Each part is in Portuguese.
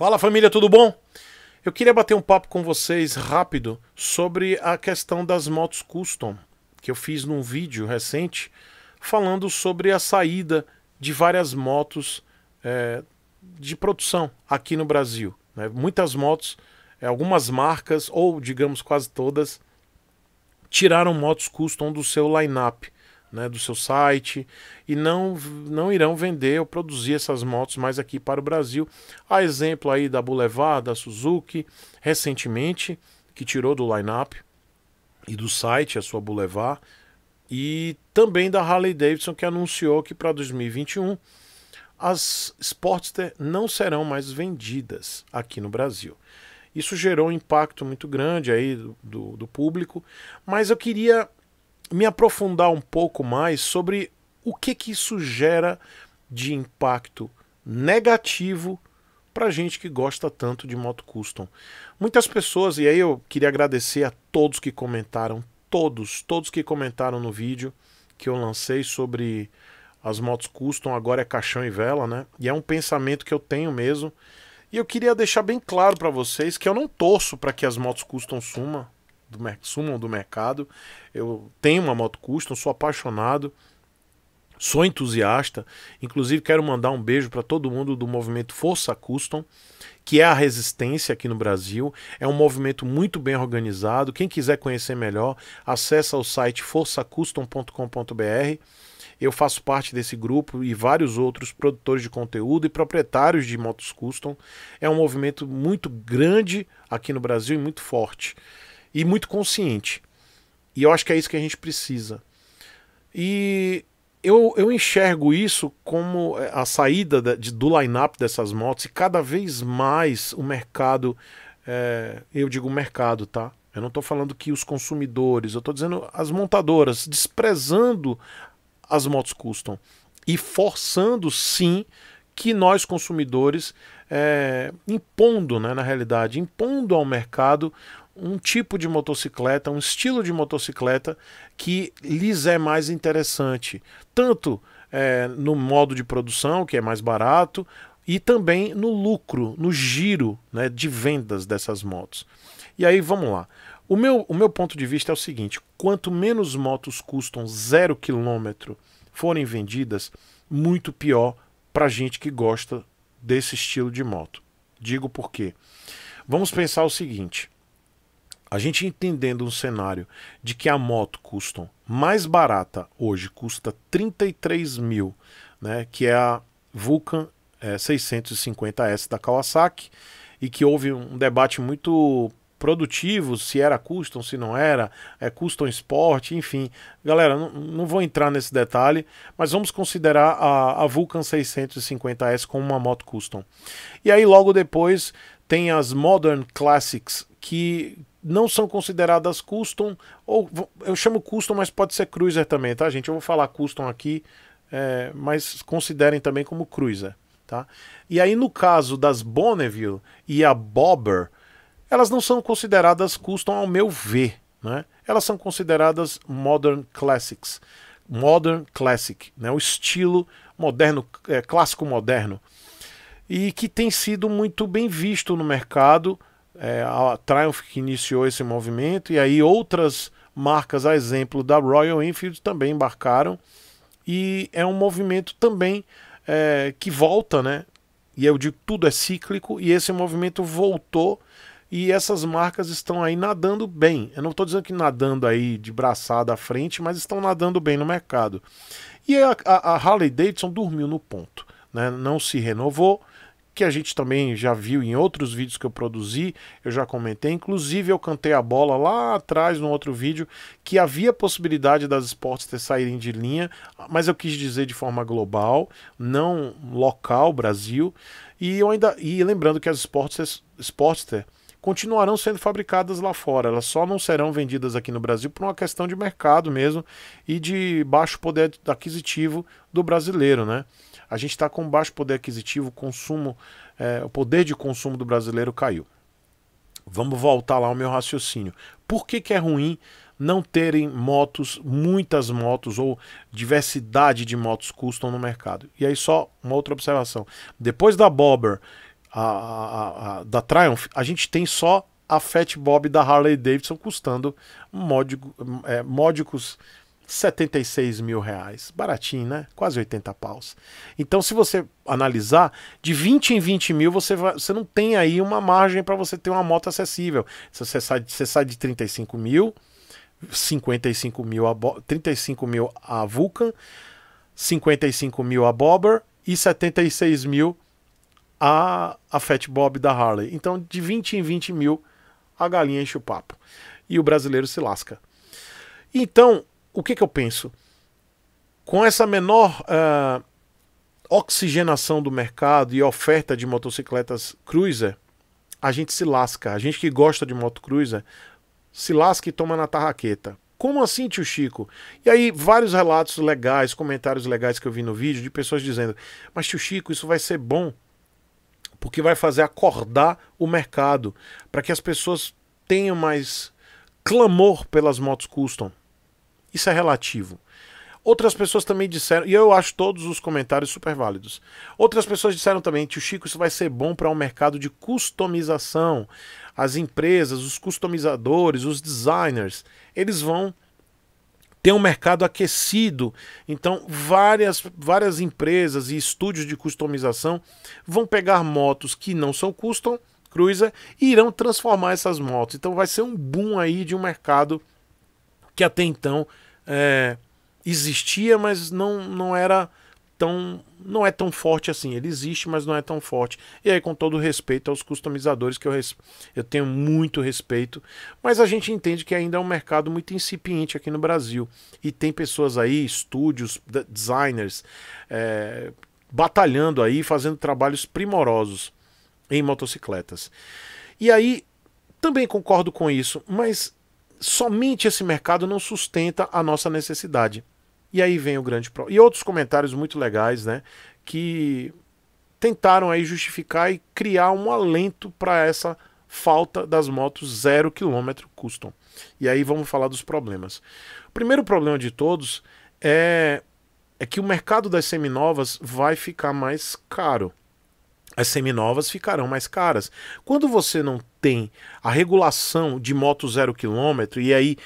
Fala família, tudo bom? Eu queria bater um papo com vocês rápido sobre a questão das motos custom, que eu fiz num vídeo recente falando sobre a saída de várias motos é, de produção aqui no Brasil. Né? Muitas motos, é, algumas marcas, ou digamos quase todas, tiraram motos custom do seu line-up né, do seu site e não, não irão vender ou produzir essas motos mais aqui para o Brasil. A exemplo aí da Boulevard, da Suzuki, recentemente, que tirou do line-up e do site a sua Boulevard, e também da Harley Davidson, que anunciou que para 2021 as Sportster não serão mais vendidas aqui no Brasil. Isso gerou um impacto muito grande aí do, do, do público, mas eu queria me aprofundar um pouco mais sobre o que, que isso gera de impacto negativo para gente que gosta tanto de moto custom. Muitas pessoas, e aí eu queria agradecer a todos que comentaram, todos, todos que comentaram no vídeo que eu lancei sobre as motos custom, agora é caixão e vela, né? E é um pensamento que eu tenho mesmo. E eu queria deixar bem claro para vocês que eu não torço para que as motos custom sumam, do, sumam do mercado. Eu tenho uma moto custom, sou apaixonado, sou entusiasta. Inclusive, quero mandar um beijo para todo mundo do movimento Força Custom, que é a resistência aqui no Brasil. É um movimento muito bem organizado. Quem quiser conhecer melhor, acessa o site forçacustom.com.br. Eu faço parte desse grupo e vários outros produtores de conteúdo e proprietários de motos custom. É um movimento muito grande aqui no Brasil e muito forte e muito consciente. E eu acho que é isso que a gente precisa. E eu, eu enxergo isso como é, a saída da, de, do line-up dessas motos e cada vez mais o mercado, é, eu digo mercado, tá? Eu não estou falando que os consumidores, eu estou dizendo as montadoras, desprezando as motos custom e forçando sim que nós consumidores é, impondo, né, na realidade, impondo ao mercado um tipo de motocicleta, um estilo de motocicleta que lhes é mais interessante, tanto é, no modo de produção, que é mais barato, e também no lucro, no giro né, de vendas dessas motos. E aí vamos lá. O meu, o meu ponto de vista é o seguinte: quanto menos motos custam zero quilômetro forem vendidas, muito pior para gente que gosta desse estilo de moto. Digo por quê. Vamos pensar o seguinte: a gente entendendo um cenário de que a moto custom mais barata hoje custa 33 mil, né, que é a Vulcan é, 650S da Kawasaki, e que houve um debate muito produtivo, se era custom, se não era, é custom sport, enfim. Galera, não, vou entrar nesse detalhe, mas vamos considerar a, a Vulcan 650S como uma moto custom. E aí logo depois tem as Modern Classics, que não são consideradas custom, ou eu chamo custom, mas pode ser cruiser também, tá, gente? Eu vou falar custom aqui, é, mas considerem também como cruiser, tá? E aí, no caso das Bonneville e a Bobber, elas não são consideradas custom, ao meu ver, né? Elas são consideradas Modern Classics. Modern Classic, né? o estilo moderno, é, clássico moderno e que tem sido muito bem visto no mercado. É, a Triumph que iniciou esse movimento, e aí outras marcas, a exemplo da Royal Enfield, também embarcaram. E é um movimento também é, que volta, né? E eu digo tudo é cíclico, e esse movimento voltou e essas marcas estão aí nadando bem. Eu não estou dizendo que nadando aí de braçada à frente, mas estão nadando bem no mercado. E a, a Harley Davidson dormiu no ponto, né? não se renovou, que a gente também já viu em outros vídeos que eu produzi, eu já comentei, inclusive eu cantei a bola lá atrás no outro vídeo que havia possibilidade das esportes ter saírem de linha, mas eu quis dizer de forma global, não local, Brasil, e ainda e lembrando que as esportes, esportes continuarão sendo fabricadas lá fora, elas só não serão vendidas aqui no Brasil por uma questão de mercado mesmo e de baixo poder aquisitivo do brasileiro, né? A gente está com baixo poder aquisitivo, o consumo, é, o poder de consumo do brasileiro caiu. Vamos voltar lá ao meu raciocínio. Por que, que é ruim não terem motos, muitas motos ou diversidade de motos custom no mercado. E aí só uma outra observação. Depois da Bobber, a, a, a, da Triumph, a gente tem só a Fat Bob da Harley Davidson custando módico, é, módicos 76 mil reais. Baratinho, né? Quase 80 paus. Então, se você analisar, de 20 em 20 mil, você, vai, você não tem aí uma margem para você ter uma moto acessível. Você sai, você sai de 35 mil, 55 mil a, 35 mil a Vulcan, 55 mil a Bobber e 76 mil a, a Fat Bob da Harley. Então, de 20 em 20 mil, a galinha enche o papo. E o brasileiro se lasca. Então, o que, que eu penso? Com essa menor uh, oxigenação do mercado e oferta de motocicletas cruiser, a gente se lasca. A gente que gosta de moto cruiser se lasca e toma na tarraqueta. Como assim, tio Chico? E aí, vários relatos legais, comentários legais que eu vi no vídeo de pessoas dizendo: Mas, tio Chico, isso vai ser bom porque vai fazer acordar o mercado para que as pessoas tenham mais clamor pelas motos custom. Isso é relativo. Outras pessoas também disseram, e eu acho todos os comentários super válidos. Outras pessoas disseram também, tio Chico, isso vai ser bom para o um mercado de customização. As empresas, os customizadores, os designers, eles vão ter um mercado aquecido. Então, várias, várias empresas e estúdios de customização vão pegar motos que não são custom, cruiser, e irão transformar essas motos. Então, vai ser um boom aí de um mercado que até então é, existia, mas não, não era tão não é tão forte assim. Ele existe, mas não é tão forte. E aí, com todo respeito aos customizadores, que eu, res... eu tenho muito respeito, mas a gente entende que ainda é um mercado muito incipiente aqui no Brasil. E tem pessoas aí, estúdios, designers, é... batalhando aí, fazendo trabalhos primorosos em motocicletas. E aí, também concordo com isso, mas somente esse mercado não sustenta a nossa necessidade. E aí vem o grande problema. E outros comentários muito legais, né? Que tentaram aí justificar e criar um alento para essa falta das motos zero quilômetro custom. E aí vamos falar dos problemas. O primeiro problema de todos é, é que o mercado das seminovas vai ficar mais caro as seminovas ficarão mais caras. Quando você não tem a regulação de moto zero quilômetro e aí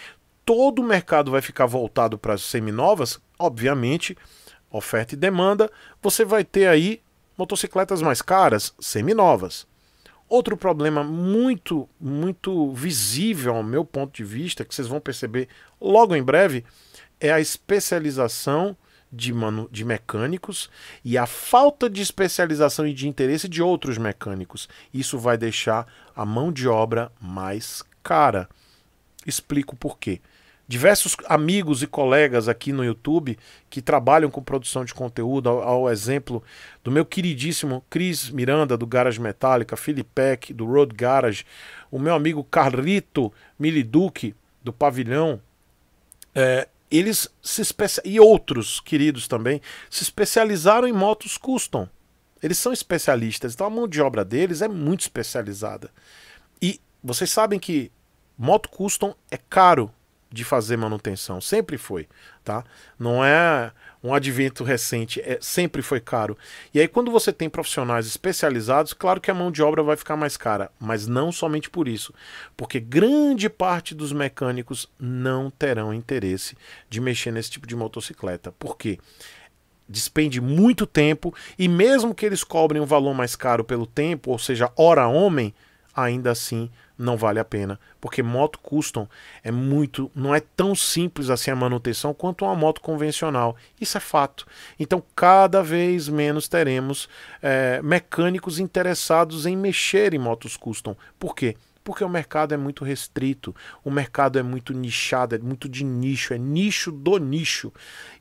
todo o mercado vai ficar voltado para as seminovas, obviamente, oferta e demanda, você vai ter aí motocicletas mais caras, seminovas. Outro problema muito, muito visível ao meu ponto de vista, que vocês vão perceber logo em breve, é a especialização de, manu, de mecânicos e a falta de especialização e de interesse de outros mecânicos. Isso vai deixar a mão de obra mais cara. Explico por quê. Diversos amigos e colegas aqui no YouTube que trabalham com produção de conteúdo, ao, ao exemplo do meu queridíssimo Cris Miranda, do Garage Metallica, Filipec, do Road Garage, o meu amigo Carlito Miliduque, do Pavilhão, é, eles se especi... e outros queridos também se especializaram em motos custom. Eles são especialistas, então a mão de obra deles é muito especializada. E vocês sabem que moto custom é caro de fazer manutenção, sempre foi, tá? Não é um advento recente é, sempre foi caro. E aí, quando você tem profissionais especializados, claro que a mão de obra vai ficar mais cara, mas não somente por isso, porque grande parte dos mecânicos não terão interesse de mexer nesse tipo de motocicleta. Por quê? Despende muito tempo e, mesmo que eles cobrem um valor mais caro pelo tempo, ou seja, hora homem, ainda assim não vale a pena, porque moto custom é muito, não é tão simples assim a manutenção quanto uma moto convencional. Isso é fato. Então, cada vez menos teremos é, mecânicos interessados em mexer em motos custom. Por quê? Porque o mercado é muito restrito, o mercado é muito nichado, é muito de nicho, é nicho do nicho.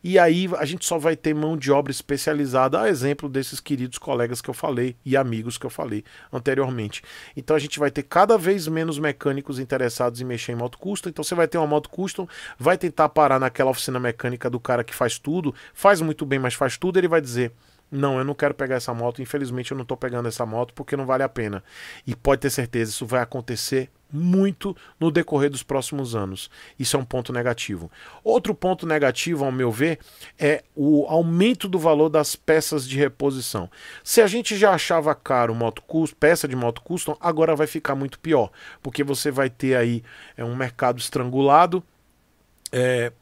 E aí a gente só vai ter mão de obra especializada, a exemplo desses queridos colegas que eu falei e amigos que eu falei anteriormente. Então a gente vai ter cada vez menos mecânicos interessados em mexer em moto custom. Então você vai ter uma moto custom, vai tentar parar naquela oficina mecânica do cara que faz tudo, faz muito bem, mas faz tudo, ele vai dizer não, eu não quero pegar essa moto. Infelizmente, eu não estou pegando essa moto porque não vale a pena. E pode ter certeza, isso vai acontecer muito no decorrer dos próximos anos. Isso é um ponto negativo. Outro ponto negativo, ao meu ver, é o aumento do valor das peças de reposição. Se a gente já achava caro moto custo, peça de moto custom, agora vai ficar muito pior, porque você vai ter aí é, um mercado estrangulado. É,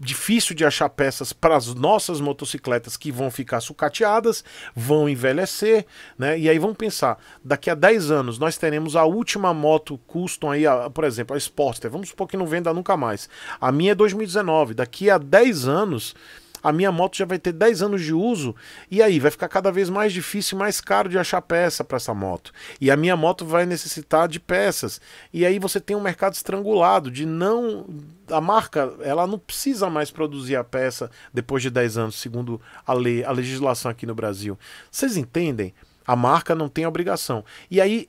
difícil de achar peças para as nossas motocicletas que vão ficar sucateadas, vão envelhecer, né? E aí vamos pensar, daqui a 10 anos nós teremos a última moto custom aí, a, por exemplo, a Sportster, vamos supor que não venda nunca mais. A minha é 2019, daqui a 10 anos a minha moto já vai ter 10 anos de uso e aí vai ficar cada vez mais difícil, mais caro de achar peça para essa moto. E a minha moto vai necessitar de peças. E aí você tem um mercado estrangulado de não a marca, ela não precisa mais produzir a peça depois de 10 anos, segundo a lei, a legislação aqui no Brasil. Vocês entendem? A marca não tem obrigação. E aí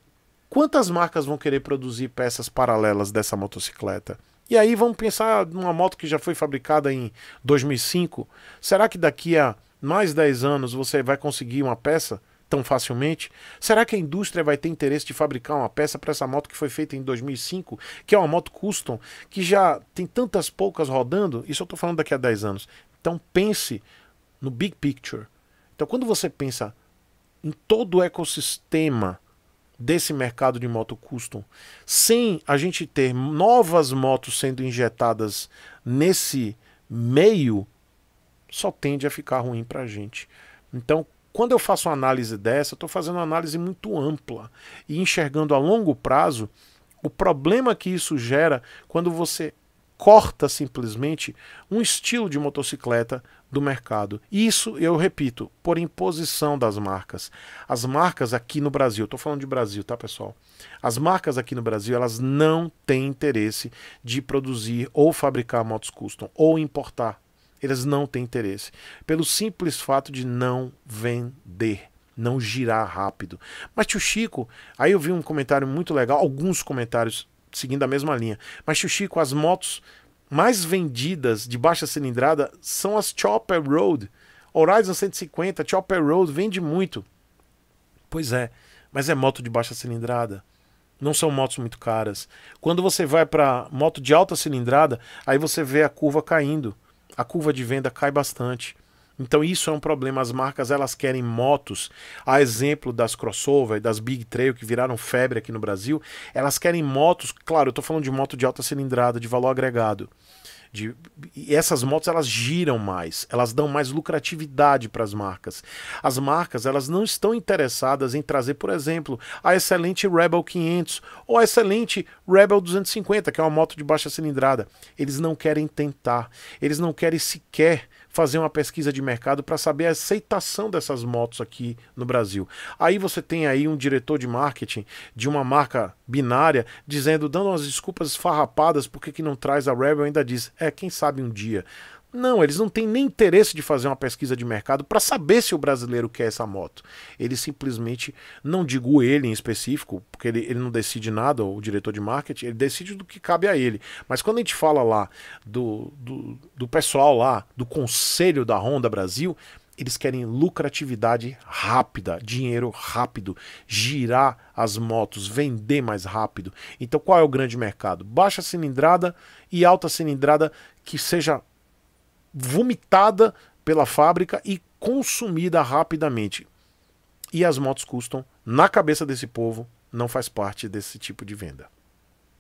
quantas marcas vão querer produzir peças paralelas dessa motocicleta? E aí vamos pensar numa moto que já foi fabricada em 2005. Será que daqui a mais 10 anos você vai conseguir uma peça tão facilmente? Será que a indústria vai ter interesse de fabricar uma peça para essa moto que foi feita em 2005, que é uma moto custom, que já tem tantas poucas rodando? Isso eu estou falando daqui a 10 anos. Então pense no big picture. Então quando você pensa em todo o ecossistema desse mercado de moto custom, sem a gente ter novas motos sendo injetadas nesse meio, só tende a ficar ruim para a gente. Então, quando eu faço uma análise dessa, estou fazendo uma análise muito ampla e enxergando a longo prazo o problema que isso gera quando você corta simplesmente um estilo de motocicleta do mercado. Isso, eu repito, por imposição das marcas. As marcas aqui no Brasil, estou falando de Brasil, tá pessoal? As marcas aqui no Brasil, elas não têm interesse de produzir ou fabricar motos custom ou importar. Eles não têm interesse, pelo simples fato de não vender não girar rápido. Mas tio Chico, aí eu vi um comentário muito legal, alguns comentários seguindo a mesma linha. Mas, chuchico as motos mais vendidas de baixa cilindrada são as Chopper Road. Horizon 150, Chopper Road, vende muito. Pois é, mas é moto de baixa cilindrada. Não são motos muito caras. Quando você vai para moto de alta cilindrada, aí você vê a curva caindo. A curva de venda cai bastante. Então isso é um problema. As marcas elas querem motos, a exemplo das crossover, das big trail que viraram febre aqui no Brasil, elas querem motos. Claro, eu estou falando de moto de alta cilindrada, de valor agregado. De, e essas motos elas giram mais, elas dão mais lucratividade para as marcas. As marcas elas não estão interessadas em trazer, por exemplo, a excelente Rebel 500 ou a excelente Rebel 250, que é uma moto de baixa cilindrada. Eles não querem tentar, eles não querem sequer fazer uma pesquisa de mercado para saber a aceitação dessas motos aqui no Brasil. Aí você tem aí um diretor de marketing de uma marca binária dizendo, dando umas desculpas farrapadas porque que não traz a Rebel, ainda diz, é, quem sabe um dia. Não, eles não têm nem interesse de fazer uma pesquisa de mercado para saber se o brasileiro quer essa moto. Ele simplesmente, não digo ele em específico, porque ele, ele não decide nada, o diretor de marketing, ele decide do que cabe a ele. Mas quando a gente fala lá do, do, do pessoal lá, do conselho da Honda Brasil, eles querem lucratividade rápida, dinheiro rápido, girar as motos, vender mais rápido. Então qual é o grande mercado? Baixa cilindrada e alta cilindrada que seja vomitada pela fábrica e consumida rapidamente. E as motos custam, na cabeça desse povo, não faz parte desse tipo de venda.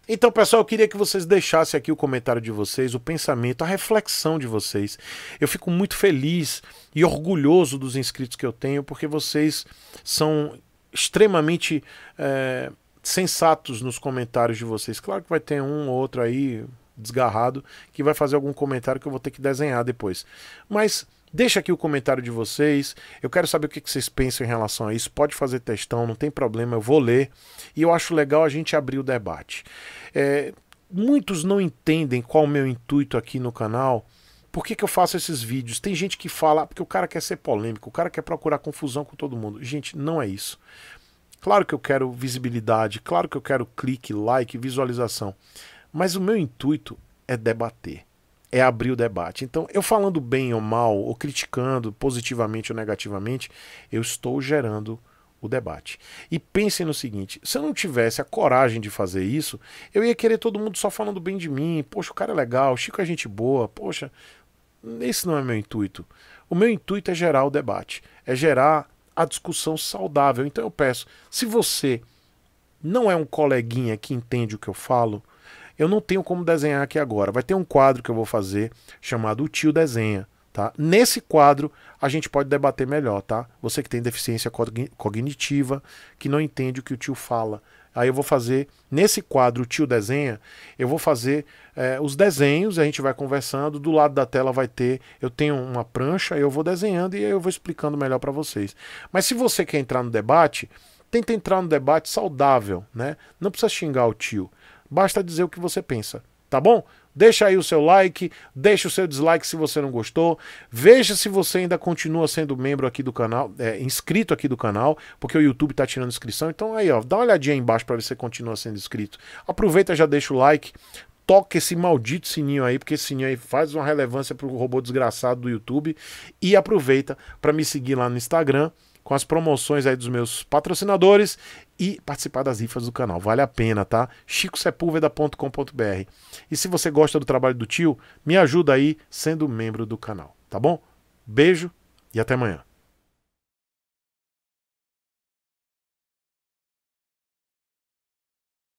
Então, pessoal, eu queria que vocês deixassem aqui o comentário de vocês, o pensamento, a reflexão de vocês. Eu fico muito feliz e orgulhoso dos inscritos que eu tenho, porque vocês são extremamente é, sensatos nos comentários de vocês. Claro que vai ter um ou outro aí desgarrado que vai fazer algum comentário que eu vou ter que desenhar depois. Mas deixa aqui o comentário de vocês. Eu quero saber o que vocês pensam em relação a isso. Pode fazer testão não tem problema, eu vou ler. E eu acho legal a gente abrir o debate. É, muitos não entendem qual o meu intuito aqui no canal. Por que, que eu faço esses vídeos? Tem gente que fala porque o cara quer ser polêmico, o cara quer procurar confusão com todo mundo. Gente, não é isso. Claro que eu quero visibilidade, claro que eu quero clique, like, visualização. Mas o meu intuito é debater, é abrir o debate. Então, eu falando bem ou mal, ou criticando positivamente ou negativamente, eu estou gerando o debate. E pensem no seguinte: se eu não tivesse a coragem de fazer isso, eu ia querer todo mundo só falando bem de mim. Poxa, o cara é legal, Chico é gente boa, poxa. Esse não é meu intuito. O meu intuito é gerar o debate, é gerar a discussão saudável. Então eu peço, se você não é um coleguinha que entende o que eu falo, eu não tenho como desenhar aqui agora. Vai ter um quadro que eu vou fazer chamado O Tio Desenha. Tá? Nesse quadro a gente pode debater melhor, tá? Você que tem deficiência cognitiva, que não entende o que o tio fala. Aí eu vou fazer, nesse quadro, o tio desenha, eu vou fazer é, os desenhos, a gente vai conversando, do lado da tela vai ter, eu tenho uma prancha, eu vou desenhando e eu vou explicando melhor para vocês. Mas se você quer entrar no debate, tenta entrar no debate saudável, né? Não precisa xingar o tio Basta dizer o que você pensa, tá bom? Deixa aí o seu like, deixa o seu dislike se você não gostou. Veja se você ainda continua sendo membro aqui do canal, é, inscrito aqui do canal, porque o YouTube tá tirando inscrição. Então aí, ó, dá uma olhadinha aí embaixo para ver se você continua sendo inscrito. Aproveita, já deixa o like, toca esse maldito sininho aí, porque esse sininho aí faz uma relevância pro robô desgraçado do YouTube e aproveita para me seguir lá no Instagram com as promoções aí dos meus patrocinadores e participar das rifas do canal. Vale a pena, tá? chicosepulveda.com.br. E se você gosta do trabalho do tio, me ajuda aí sendo membro do canal, tá bom? Beijo e até amanhã.